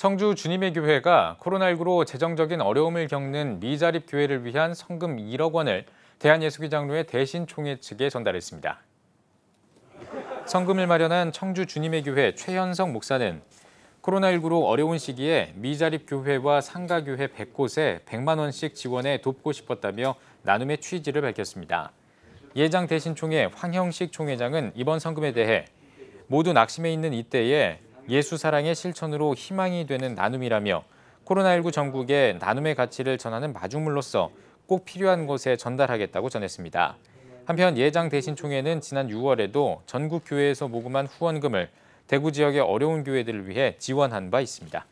청주 주님의 교회가 코로나19로 재정적인 어려움을 겪는 미자립 교회를 위한 성금 1억 원을 대한예수기장로회 대신총회 측에 전달했습니다. 성금을 마련한 청주 주님의 교회 최현성 목사는 코로나19로 어려운 시기에 미자립 교회와 상가교회 100곳에 100만 원씩 지원해 돕고 싶었다며 나눔의 취지를 밝혔습니다. 예장 대신총회 황형식 총회장은 이번 성금에 대해 모두 낙심해 있는 이때에 예수 사랑의 실천으로 희망이 되는 나눔이라며 코로나19 전국에 나눔의 가치를 전하는 마중물로서 꼭 필요한 곳에 전달하겠다고 전했습니다. 한편 예장 대신총회는 지난 6월에도 전국 교회에서 모금한 후원금을 대구 지역의 어려운 교회들을 위해 지원한 바 있습니다.